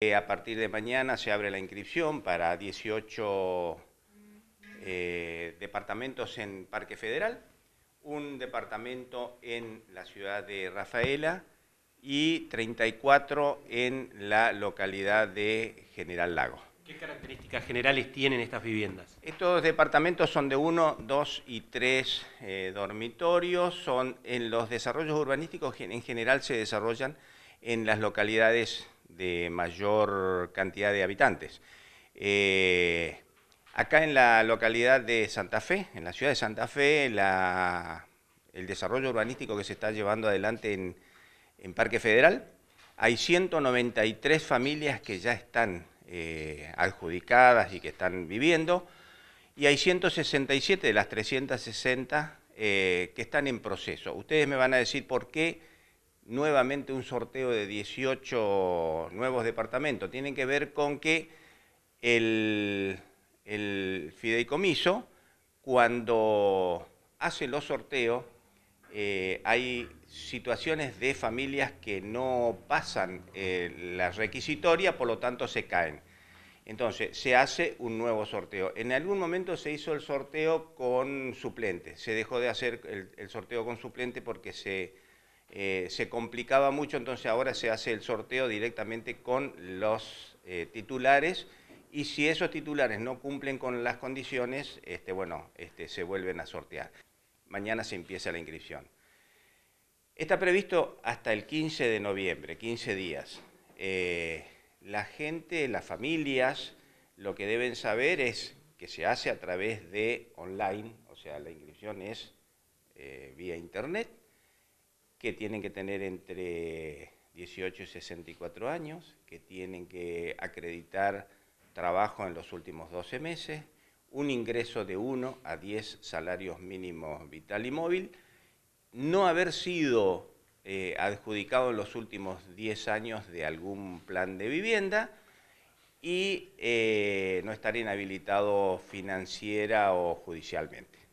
Eh, a partir de mañana se abre la inscripción para 18 eh, departamentos en Parque Federal, un departamento en la ciudad de Rafaela y 34 en la localidad de General Lago. ¿Qué características generales tienen estas viviendas? Estos departamentos son de 1, 2 y 3 eh, dormitorios. Son en los desarrollos urbanísticos en general se desarrollan en las localidades de mayor cantidad de habitantes. Eh, acá en la localidad de Santa Fe, en la ciudad de Santa Fe, el desarrollo urbanístico que se está llevando adelante en, Parque Federal, hay 193 familias que ya están eh, adjudicadas y que están viviendo, y hay 167 de las 360 eh, que están en proceso. Ustedes me van a decir por qué nuevamente un sorteo de 18 nuevos departamentos. Tienen que ver con que el, fideicomiso, cuando hace los sorteos, eh, hay situaciones de familias que no pasan eh, la requisitoria, por lo tanto se caen. Entonces, se hace un nuevo sorteo. En algún momento se hizo el sorteo con suplente, se dejó de hacer el sorteo con suplente porque se eh, se complicaba mucho, entonces ahora se hace el sorteo directamente con los eh, titulares y si esos titulares no cumplen con las condiciones, este, bueno, este, se vuelven a sortear. Mañana se empieza la inscripción. Está previsto hasta el 15 de noviembre, 15 días. Eh, la gente, las familias, lo que deben saber es que se hace a través de online, o sea, la inscripción es vía internet que tienen que tener entre 18 y 64 años, que tienen que acreditar trabajo en los últimos 12 meses, un ingreso de 1 a 10 salarios mínimos vital y móvil, no haber sido eh, adjudicado en los últimos 10 años de algún plan de vivienda y eh, no estar inhabilitado financiera o judicialmente.